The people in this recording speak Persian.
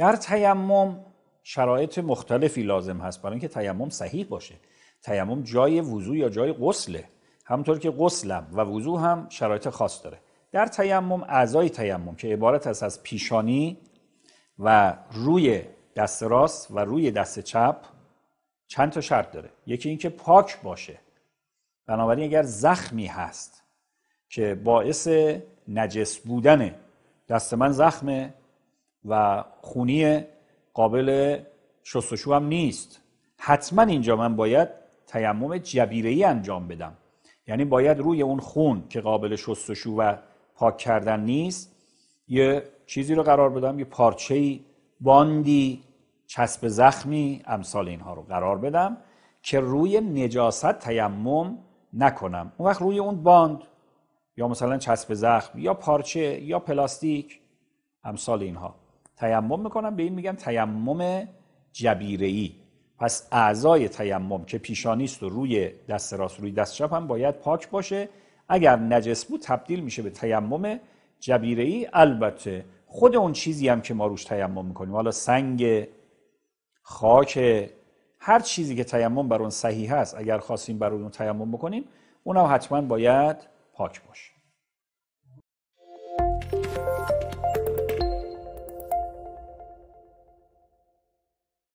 در تیمم شرایط مختلفی لازم هست برای اینکه تیمم صحیح باشه تیمم جای وضوع یا جای غسله همطور که غسلم و وضوع هم شرایط خاص داره در تیمم اعضای تیمم که عبارت است از پیشانی و روی دست راست و روی دست چپ چند تا شرط داره یکی اینکه پاک باشه بنابراین اگر زخمی هست که باعث نجس بودن دست من زخمه و خونی قابل شستشو هم نیست حتما اینجا من باید تیمم جبیره ای انجام بدم یعنی باید روی اون خون که قابل شستشو و پاک کردن نیست یه چیزی رو قرار بدم یه پارچه باندی چسب زخمی امثال اینها رو قرار بدم که روی نجاست تیمم نکنم اون وقت روی اون باند یا مثلا چسب زخم یا پارچه یا پلاستیک امثال اینها تیمم میکنم به این میگن تیمم ای پس اعضای تیمم که پیشانی است و روی دست راست روی دست چپ هم باید پاک باشه اگر نجس بود تبدیل میشه به تیمم ای البته خود اون چیزی هم که ما روش تیمم میکنیم حالا سنگ خاک هر چیزی که تیمم بر اون صحیح هست اگر خواستیم بر اون تیمم بکنیم اونم حتما باید پاک باشه